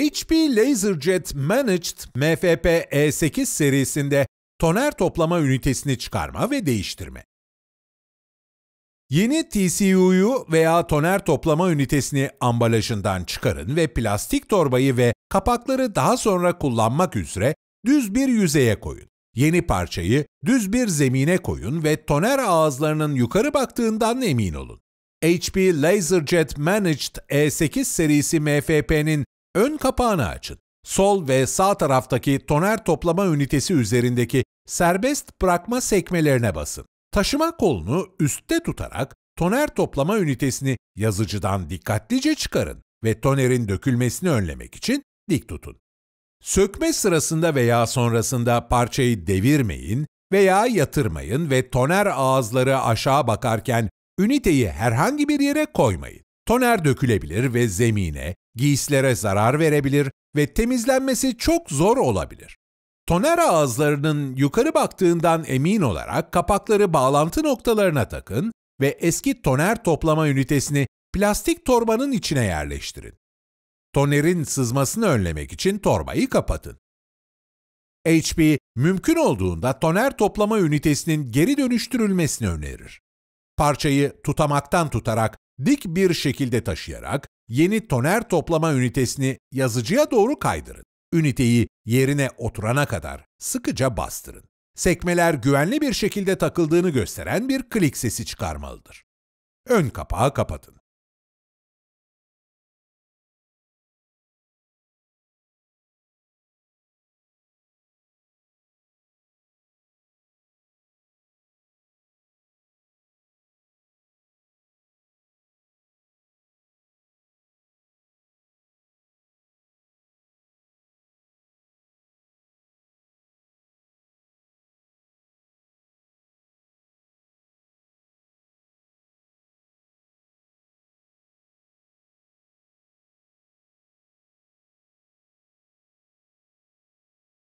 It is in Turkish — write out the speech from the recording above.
HP LaserJet Managed MFP E8 serisinde toner toplama ünitesini çıkarma ve değiştirme. Yeni TCU'yu veya toner toplama ünitesini ambalajından çıkarın ve plastik torbayı ve kapakları daha sonra kullanmak üzere düz bir yüzeye koyun. Yeni parçayı düz bir zemine koyun ve toner ağızlarının yukarı baktığından emin olun. HP LaserJet Managed E8 serisi MFP'nin Ön kapağını açın. Sol ve sağ taraftaki toner toplama ünitesi üzerindeki serbest bırakma sekmelerine basın. Taşıma kolunu üstte tutarak toner toplama ünitesini yazıcıdan dikkatlice çıkarın ve tonerin dökülmesini önlemek için dik tutun. Sökme sırasında veya sonrasında parçayı devirmeyin veya yatırmayın ve toner ağızları aşağı bakarken üniteyi herhangi bir yere koymayın. Toner dökülebilir ve zemine giysilere zarar verebilir ve temizlenmesi çok zor olabilir. Toner ağızlarının yukarı baktığından emin olarak kapakları bağlantı noktalarına takın ve eski toner toplama ünitesini plastik torbanın içine yerleştirin. Tonerin sızmasını önlemek için torbayı kapatın. HP, mümkün olduğunda toner toplama ünitesinin geri dönüştürülmesini önerir. Parçayı tutamaktan tutarak dik bir şekilde taşıyarak yeni toner toplama ünitesini yazıcıya doğru kaydırın. Üniteyi yerine oturana kadar sıkıca bastırın. Sekmeler güvenli bir şekilde takıldığını gösteren bir klik sesi çıkarmalıdır. Ön kapağı kapatın.